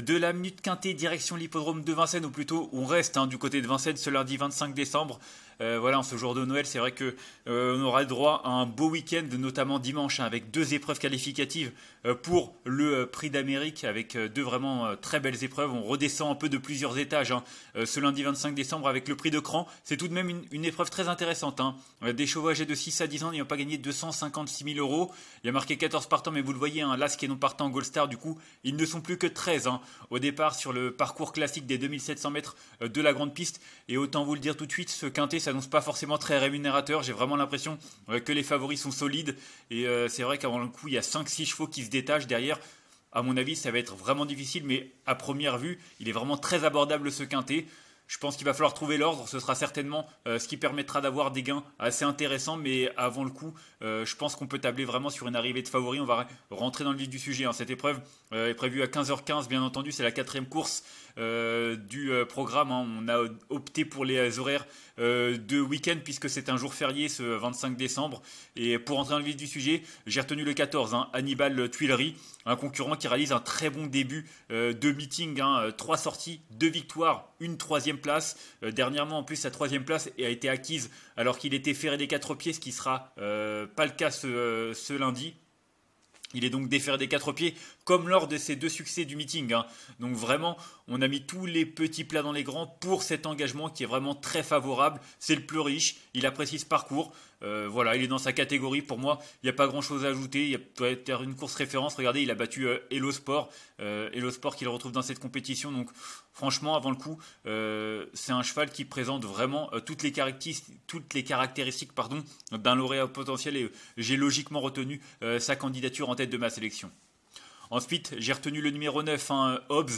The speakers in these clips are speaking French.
de la minute quintée direction l'hippodrome de Vincennes, ou plutôt on reste hein, du côté de Vincennes ce lundi 25 décembre. Euh, voilà, en ce jour de Noël, c'est vrai que euh, aura droit à un beau week-end, notamment dimanche, hein, avec deux épreuves qualificatives euh, pour le Prix d'Amérique, avec deux vraiment très belles épreuves. On redescend un peu de plusieurs étages hein, ce lundi 25 décembre avec le Prix de Cran. C'est tout de même une, épreuve très intéressante. Des chevaux âgés de 6 à 10 ans n'ayant pas gagné 256 000 euros. Il y a marqué 14 partants, mais vous le voyez, là, ce qui est non partant en Gold Star, du coup, ils ne sont plus que 13 au départ sur le parcours classique des 2700 mètres euh, de la grande piste. Et autant vous le dire tout de suite, ce quintet s'annonce pas forcément très rémunérateur. J'ai vraiment l'impression euh, que les favoris sont solides. Et euh, c'est vrai qu'avant le coup, il y a 5-6 chevaux qui se détachent derrière à mon avis, ça va être vraiment difficile, mais à première vue, il est vraiment très abordable ce quintet. Je pense qu'il va falloir trouver l'ordre. Ce sera certainement euh, ce qui permettra d'avoir des gains assez intéressants. Mais avant le coup, euh, je pense qu'on peut tabler vraiment sur une arrivée de favori. On va rentrer dans le vif du sujet. Hein. Cette épreuve euh, est prévue à 15h15, bien entendu. C'est la quatrième course du programme. Hein. On a opté pour les horaires de week-end puisque c'est un jour férié ce 25 décembre. Et pour rentrer dans le vif du sujet, j'ai retenu le 14, hein, Hannibal Tuileries, un concurrent qui réalise un très bon début de meeting. Trois sorties, deux victoires une troisième place. Euh, dernièrement, en plus, sa troisième place a été acquise alors qu'il était ferré des quatre pieds, ce qui sera euh, pas le cas euh, ce, lundi. Il est donc déferré des quatre pieds comme lors de ces deux succès du meeting. Hein. Donc vraiment, on a mis tous les petits plats dans les grands pour cet engagement qui est vraiment très favorable. C'est le plus riche, il apprécie ce parcours. Euh, voilà, il est dans sa catégorie. Pour moi, il n'y a pas grand chose à ajouter. Il doit être une course référence. Regardez, il a battu Hello euh, Sport. Euh, Hello Sport qu'il retrouve dans cette compétition. Donc, franchement, avant le coup, euh, c'est un cheval qui présente vraiment toutes les caractéristiques, toutes les caractéristiques d'un lauréat potentiel. Et j'ai logiquement retenu sa candidature en tête de ma sélection. Ensuite, j'ai retenu le numéro 9, hein, Hobbs.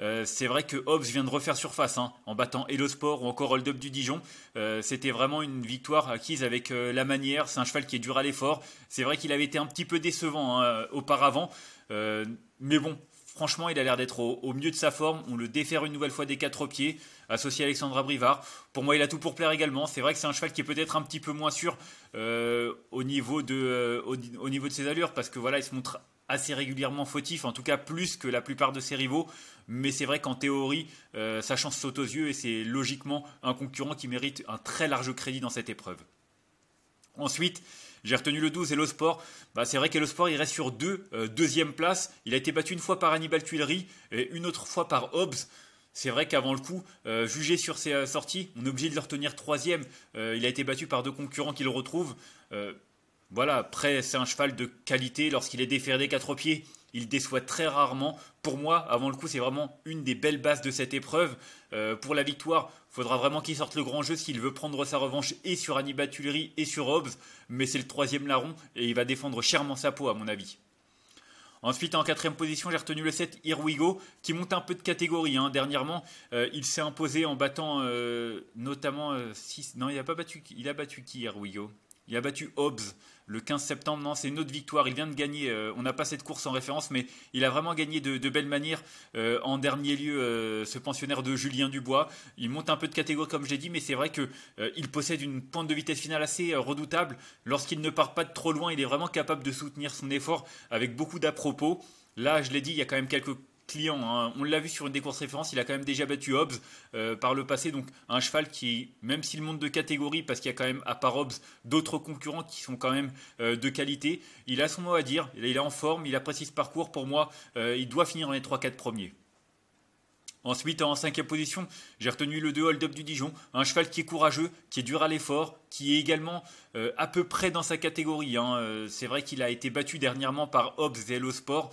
Euh, c'est vrai que Hobbs vient de refaire surface hein, en battant Sport ou encore Hold Up du Dijon. Euh, c'était vraiment une victoire acquise avec euh, la manière. C'est un cheval qui est dur à l'effort. C'est vrai qu'il avait été un petit peu décevant hein, auparavant. mais bon, franchement, il a l'air d'être au, mieux de sa forme. On le défère une nouvelle fois des quatre pieds, associé à Alexandra Brivard. Pour moi, il a tout pour plaire également. C'est vrai que c'est un cheval qui est peut-être un petit peu moins sûr au, niveau de, au, niveau de ses allures, parce que voilà, il se montre assez régulièrement fautif, en tout cas plus que la plupart de ses rivaux. Mais c'est vrai qu'en théorie, euh, sa chance saute aux yeux et c'est logiquement un concurrent qui mérite un très large crédit dans cette épreuve. Ensuite, j'ai retenu le 12 et Sport. Bah, c'est vrai Sport, il reste sur deux, euh, deuxième place. Il a été battu une fois par Hannibal Tuileries et une autre fois par Hobbs. C'est vrai qu'avant le coup, euh, jugé sur ses sorties, on est obligé de le retenir troisième. il a été battu par deux concurrents qui le retrouvent voilà, après, c'est un cheval de qualité lorsqu'il est déferré quatre pieds. Il déçoit très rarement. Pour moi, avant le coup, c'est vraiment une des belles bases de cette épreuve. Euh, pour la victoire, il faudra vraiment qu'il sorte le grand jeu s'il veut prendre sa revanche et sur Annie et sur Hobbes. Mais c'est le troisième larron et il va défendre chèrement sa peau, à mon avis. Ensuite, en quatrième position, j'ai retenu le 7 Irwigo, qui monte un peu de catégorie. Hein. Dernièrement, euh, il s'est imposé en battant euh, notamment 6. non, il a pas battu. Il a battu qui, Irwigo il a battu Hobbs le 15 septembre. Non, c'est une autre victoire. Il vient de gagner. Euh, on n'a pas cette course en référence, mais il a vraiment gagné de, belles belle manière. Euh, en dernier lieu, euh, ce pensionnaire de Julien Dubois. Il monte un peu de catégorie, comme j'ai dit, mais c'est vrai qu'il possède une pointe de vitesse finale assez redoutable. Lorsqu'il ne part pas de trop loin, il est vraiment capable de soutenir son effort avec beaucoup d'à-propos. Là, je l'ai dit, il y a quand même quelques client. Hein. On l'a vu sur une des courses références, il a quand même déjà battu Hobbs euh, par le passé. Donc un cheval qui, même s'il monte de catégorie, parce qu'il y a quand même, à part Hobbs, d'autres concurrents qui sont quand même euh, de qualité, il a son mot à dire, il est en forme, il apprécie ce parcours. Pour moi, euh, il doit finir dans les 3-4 premiers. Ensuite, en cinquième position, j'ai retenu le 2 hold-up du Dijon, un cheval qui est courageux, qui est dur à l'effort, qui est également à peu près dans sa catégorie. Hein. c'est vrai qu'il a été battu dernièrement par Hobbs et Sport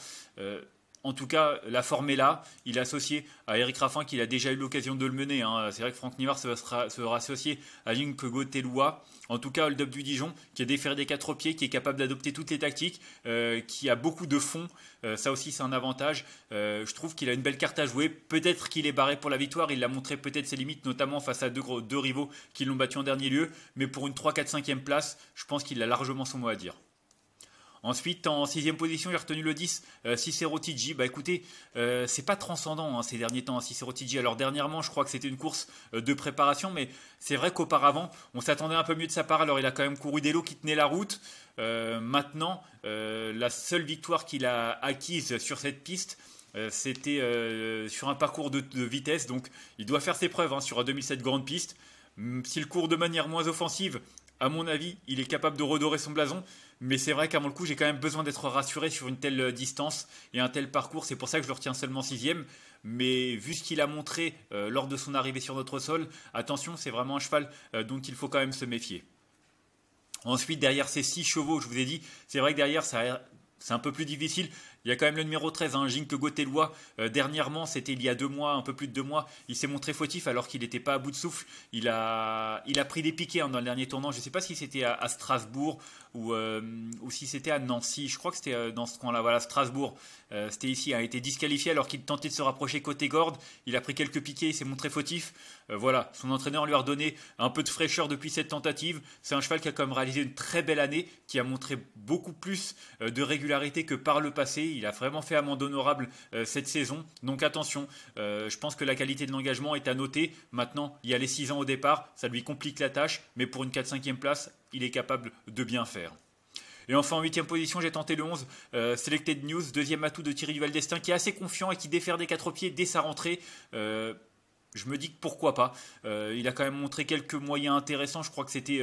en tout cas, la forme est là. Il est associé à Eric Raffin, qui a déjà eu l'occasion de le mener. Hein. C'est vrai que Franck Nivard sera, sera associé à Link Teloua. En tout cas, hold-up du Dijon, qui a déféré des quatre pieds, qui est capable d'adopter toutes les tactiques, euh, qui a beaucoup de fond. Euh, ça aussi, c'est un avantage. Euh, je trouve qu'il a une belle carte à jouer. Peut-être qu'il est barré pour la victoire. Il l'a montré peut-être ses limites, notamment face à deux, rivaux qui l'ont battu en dernier lieu. Mais pour une 3, 4, 5 place, je pense qu'il a largement son mot à dire. Ensuite, en sixième position, j'ai retenu le 10, euh, Cicero Tigi. Bah écoutez, euh, c'est pas transcendant hein, ces derniers temps, Cicero Tigi. Alors dernièrement, je crois que c'était une course euh, de préparation, mais c'est vrai qu'auparavant, on s'attendait un peu mieux de sa part. Alors il a quand même couru des lots qui tenaient la route. maintenant, la seule victoire qu'il a acquise sur cette piste, c'était sur un parcours de, vitesse, donc il doit faire ses preuves hein, sur un 2007 grande piste. Hum, s'il court de manière moins offensive, à mon avis, il est capable de redorer son blason. Mais c'est vrai qu'à mon coup, j'ai quand même besoin d'être rassuré sur une telle euh, distance et un tel parcours. C'est pour ça que je le retiens seulement sixième. Mais vu ce qu'il a montré euh, lors de son arrivée sur notre sol, attention, c'est vraiment un cheval euh, dont il faut quand même se méfier. Ensuite, derrière ces six chevaux, je vous ai dit, c'est vrai que derrière, c'est un peu plus difficile. Il y a quand même le numéro 13, un hein, Jinke Gotelois. Euh, dernièrement, c'était il y a deux mois, un peu plus de deux mois, il s'est montré fautif alors qu'il n'était pas à bout de souffle. Il a, il a pris des piquets hein, dans le dernier tournant. Je ne sais pas si c'était à, Strasbourg euh, ou, si c'était à Nancy. Je crois que c'était euh, dans ce coin-là. Voilà, Strasbourg. c'était ici. Il a été disqualifié alors qu'il tentait de se rapprocher côté gorde Il a pris quelques piquets, il s'est montré fautif. voilà, son entraîneur lui a redonné un peu de fraîcheur depuis cette tentative. C'est un cheval qui a quand même réalisé une très belle année, qui a montré beaucoup plus de régularité que par le passé. Il a vraiment fait amende honorable euh, cette saison. Donc attention, euh, je pense que la qualité de l'engagement est à noter. Maintenant, il y a les 6 ans au départ, ça lui complique la tâche, mais pour une 4-5e place, il est capable de bien faire. Et enfin, en 8 8e position, j'ai tenté le 11, euh, Selected News, deuxième atout de Thierry Valdestin, qui est assez confiant et qui défère des quatre pieds dès sa rentrée. je me dis que pourquoi pas. il a quand même montré quelques moyens intéressants. Je crois que c'était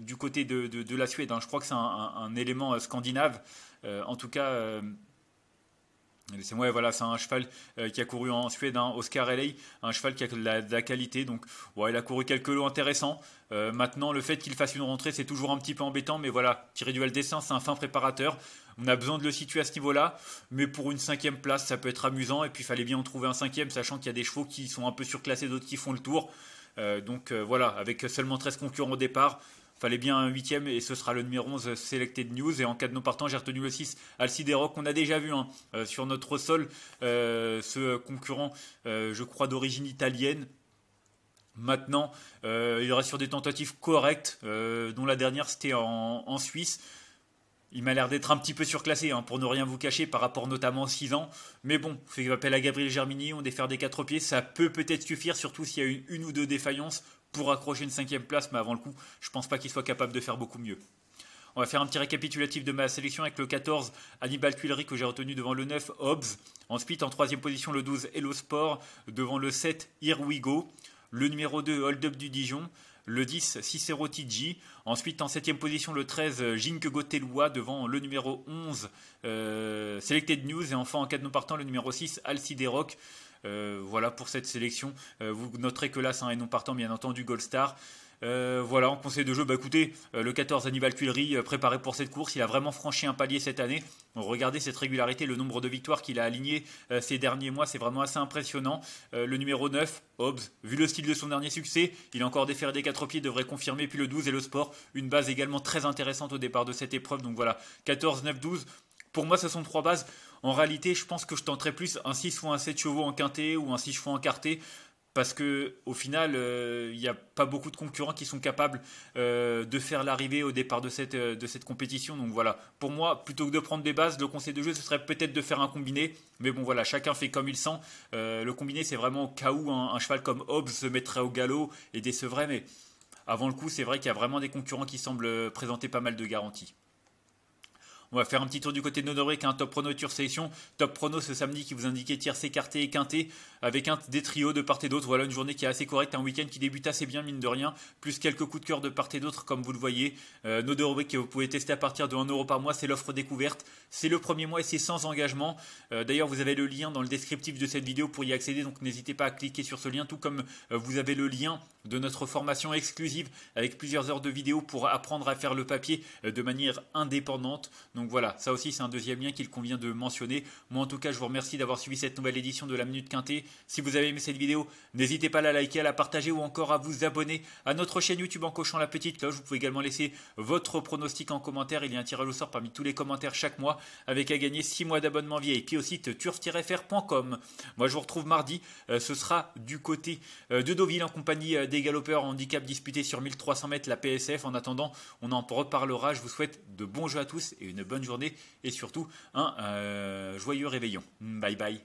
du côté de, la Suède. Hein. Je crois que c'est un, élément scandinave. en tout cas, voilà, c'est un cheval euh, qui a couru en Suède, hein, Oscar LA, un cheval qui a de la, qualité. Donc, il a couru quelques lots intéressants. Euh, maintenant, le fait qu'il fasse une rentrée, c'est toujours un petit peu embêtant, mais voilà, tirer du dessin, c'est un fin préparateur. On a besoin de le situer à ce niveau-là, mais pour une cinquième place, ça peut être amusant. Et puis, il fallait bien en trouver un cinquième, sachant qu'il y a des chevaux qui sont un peu surclassés, d'autres qui font le tour. Euh, donc, voilà, avec seulement 13 concurrents au départ, fallait bien un huitième et ce sera le numéro 11 euh, Selected News. Et en cas de non partant, j'ai retenu le 6 Alcidero on a déjà vu hein, euh, sur notre sol, euh, ce concurrent, je crois, d'origine italienne. Maintenant, il reste sur des tentatives correctes, dont la dernière c'était en, Suisse. Il m'a l'air d'être un petit peu surclassé, hein, pour ne rien vous cacher, par rapport notamment à 6 ans. Mais bon, fait appel à Gabriel Germini, on défère des quatre pieds, ça peut peut-être suffire, surtout s'il y a une, ou deux défaillances pour accrocher une cinquième place, mais avant le coup, je pense pas qu'il soit capable de faire beaucoup mieux. On va faire un petit récapitulatif de ma sélection avec le 14, Hannibal Tuileries que j'ai retenu devant le 9, Hobbs. Ensuite, en troisième position, le 12, Hello Sport. Devant le 7, Here We Go. Le numéro 2, Hold Up du Dijon. Le 10, Cicero Tiji. Ensuite, en septième position, le 13, Jink Gotelua. Devant le numéro 11, euh, Selected News. Et enfin, en cas de non partant, le numéro 6, Alcide Rock. Euh, voilà pour cette sélection. Euh, vous noterez que là, c'est un non partant, bien entendu, Gold Star. Euh, voilà, en conseil de jeu, bah écoutez, le 14 Hannibal Tuileries, préparé pour cette course, il a vraiment franchi un palier cette année. Regardez cette régularité, le nombre de victoires qu'il a aligné ces derniers mois, c'est vraiment assez impressionnant. le numéro 9, Hobbs, vu le style de son dernier succès, il a encore déféré des 4 pieds, devrait confirmer. Puis le 12 et le sport, une base également très intéressante au départ de cette épreuve. Donc voilà, 14, 9, 12. Pour moi, ce sont trois bases en réalité, je pense que je tenterais plus un 6 ou un 7 chevaux en quintet ou un 6 chevaux en quarté parce que au final, euh, il n'y a pas beaucoup de concurrents qui sont capables euh, de faire l'arrivée au départ de cette, euh, de cette compétition. Donc voilà, pour moi, plutôt que de prendre des bases, le conseil de jeu, ce serait peut-être de faire un combiné. Mais bon voilà, chacun fait comme il sent. le combiné, c'est vraiment au cas où un, un, cheval comme Hobbes se mettrait au galop et décevrait. Mais avant le coup, c'est vrai qu'il y a vraiment des concurrents qui semblent présenter pas mal de garanties. On va faire un petit tour du côté de nos un hein. top prono sélection. Top prono ce samedi qui vous indiquait tiers écarté et quinté avec un, des trios de part et d'autre. Voilà une journée qui est assez correcte, un week-end qui débute assez bien mine de rien, plus quelques coups de cœur de part et d'autre comme vous le voyez. Euh, que vous pouvez tester à partir de 1 par mois, c'est l'offre découverte. C'est le premier mois et c'est sans engagement. Euh, d'ailleurs vous avez le lien dans le descriptif de cette vidéo pour y accéder, donc n'hésitez pas à cliquer sur ce lien, tout comme euh, vous avez le lien de notre formation exclusive avec plusieurs heures de vidéos pour apprendre à faire le papier euh, de manière indépendante. Donc voilà, ça aussi c'est un deuxième lien qu'il convient de mentionner. Moi en tout cas, je vous remercie d'avoir suivi cette nouvelle édition de la Minute Quintée. Si vous avez aimé cette vidéo, n'hésitez pas à la liker, à la partager ou encore à vous abonner à notre chaîne YouTube en cochant la petite cloche. Vous pouvez également laisser votre pronostic en commentaire. Il y a un tirage au sort parmi tous les commentaires chaque mois avec à gagner 6 mois d'abonnement puis au site turf-fr.com. Moi je vous retrouve mardi, euh, ce sera du côté euh, de Deauville en compagnie euh, des galopeurs handicap disputés sur 1300 mètres la PSF. En attendant, on en reparlera. Je vous souhaite de bons jeux à tous et une bonne journée et surtout un euh, joyeux réveillon. Bye bye.